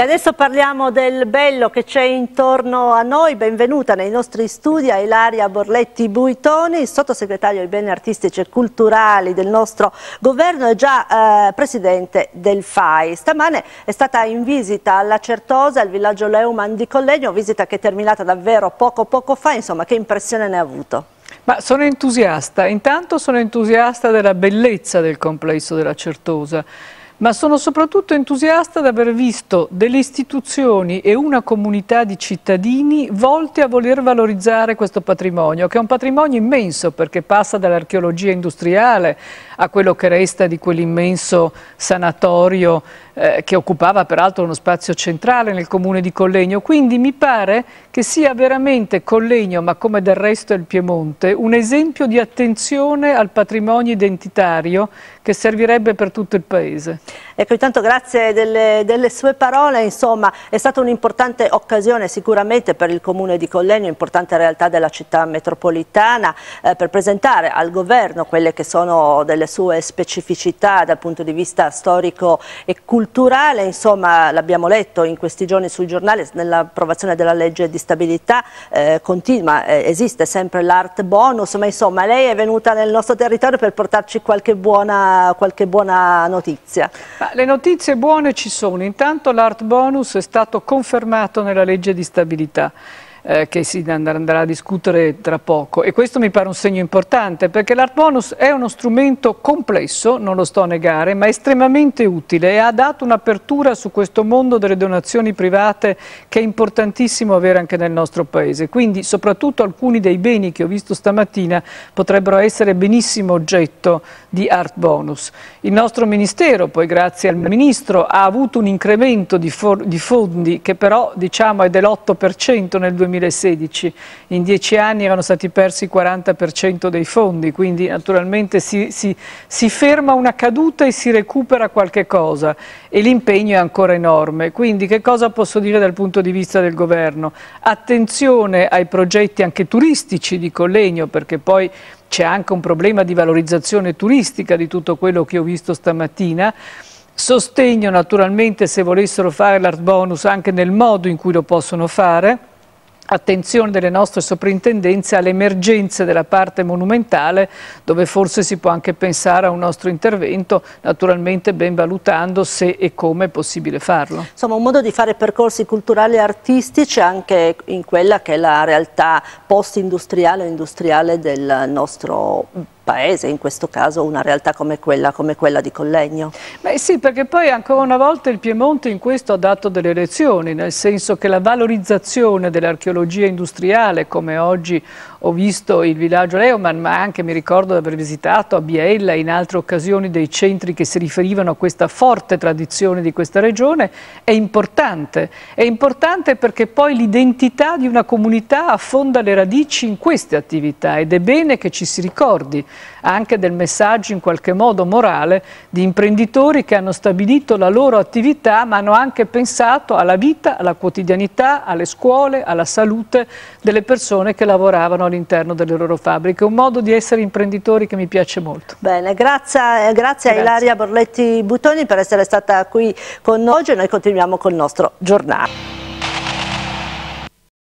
E adesso parliamo del bello che c'è intorno a noi, benvenuta nei nostri studi a Ilaria Borletti Buitoni, sottosegretario ai beni artistici e culturali del nostro governo e già eh, presidente del FAI. Stamane è stata in visita alla Certosa, al villaggio Leuman di Collegno, visita che è terminata davvero poco poco fa, insomma che impressione ne ha avuto? Ma sono entusiasta, intanto sono entusiasta della bellezza del complesso della Certosa, ma sono soprattutto entusiasta di aver visto delle istituzioni e una comunità di cittadini volte a voler valorizzare questo patrimonio, che è un patrimonio immenso perché passa dall'archeologia industriale a quello che resta di quell'immenso sanatorio eh, che occupava peraltro uno spazio centrale nel comune di Collegno. Quindi mi pare che sia veramente Collegno, ma come del resto il Piemonte, un esempio di attenzione al patrimonio identitario che servirebbe per tutto il Paese. Ecco, intanto grazie delle, delle sue parole, insomma è stata un'importante occasione sicuramente per il Comune di Collegno, importante realtà della città metropolitana, eh, per presentare al Governo quelle che sono delle sue specificità dal punto di vista storico e culturale, insomma l'abbiamo letto in questi giorni sul giornale, nell'approvazione della legge di stabilità eh, continua, eh, esiste sempre l'art bonus, ma insomma lei è venuta nel nostro territorio per portarci qualche buona, qualche buona notizia le notizie buone ci sono. Intanto l'art bonus è stato confermato nella legge di stabilità eh, che si andrà a discutere tra poco e questo mi pare un segno importante perché l'Art Bonus è uno strumento complesso, non lo sto a negare, ma estremamente utile e ha dato un'apertura su questo mondo delle donazioni private che è importantissimo avere anche nel nostro paese, quindi soprattutto alcuni dei beni che ho visto stamattina potrebbero essere benissimo oggetto di Art Bonus. Il nostro Ministero, poi grazie al Ministro, ha avuto un incremento di, di fondi che però diciamo è dell'8% nel 2020 2016. In dieci anni erano stati persi il 40% dei fondi, quindi naturalmente si, si, si, ferma una caduta e si recupera qualche cosa e l'impegno è ancora enorme. Quindi che cosa posso dire dal punto di vista del governo? Attenzione ai progetti anche turistici di Collegno perché poi c'è anche un problema di valorizzazione turistica di tutto quello che ho visto stamattina sostegno naturalmente se volessero fare l'art bonus anche nel modo in cui lo possono fare attenzione delle nostre soprintendenze alle emergenze della parte monumentale dove forse si può anche pensare a un nostro intervento naturalmente ben valutando se e come è possibile farlo. Insomma un modo di fare percorsi culturali e artistici anche in quella che è la realtà post-industriale o industriale del nostro paese paese, in questo caso una realtà come quella, come quella di Collegno. Beh sì, perché poi ancora una volta il Piemonte in questo ha dato delle lezioni, nel senso che la valorizzazione dell'archeologia industriale, come oggi ho visto il villaggio Leoman, ma anche mi ricordo di aver visitato a Biella in altre occasioni dei centri che si riferivano a questa forte tradizione di questa regione, è importante. È importante perché poi l'identità di una comunità affonda le radici in queste attività ed è bene che ci si ricordi anche del messaggio in qualche modo morale di imprenditori che hanno stabilito la loro attività ma hanno anche pensato alla vita, alla quotidianità, alle scuole, alla salute delle persone che lavoravano all'interno delle loro fabbriche. Un modo di essere imprenditori che mi piace molto. Bene, grazie, eh, grazie, grazie. a Ilaria Borletti Buttoni per essere stata qui con noi. Oggi noi continuiamo col nostro giornale.